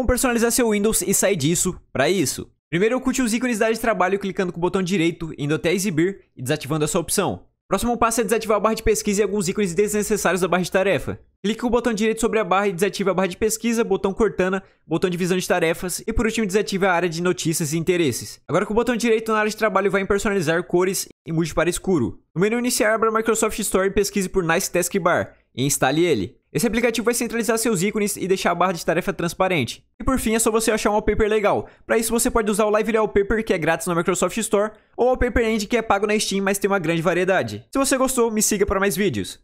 Como personalizar seu Windows e sair disso para isso? Primeiro oculte os ícones da área de trabalho clicando com o botão direito, indo até exibir e desativando essa opção. Próximo passo é desativar a barra de pesquisa e alguns ícones desnecessários da barra de tarefa. Clique com o botão direito sobre a barra e desative a barra de pesquisa, botão Cortana, botão divisão de tarefas e por último desative a área de notícias e interesses. Agora com o botão direito na área de trabalho vai em personalizar cores e mude para escuro. No menu iniciar abra Microsoft Store e pesquise por Nice Taskbar e instale ele. Esse aplicativo vai centralizar seus ícones e deixar a barra de tarefa transparente. E por fim, é só você achar um wallpaper legal. Para isso, você pode usar o Live Wallpaper, que é grátis na Microsoft Store, ou o Wallpaper End, que é pago na Steam, mas tem uma grande variedade. Se você gostou, me siga para mais vídeos.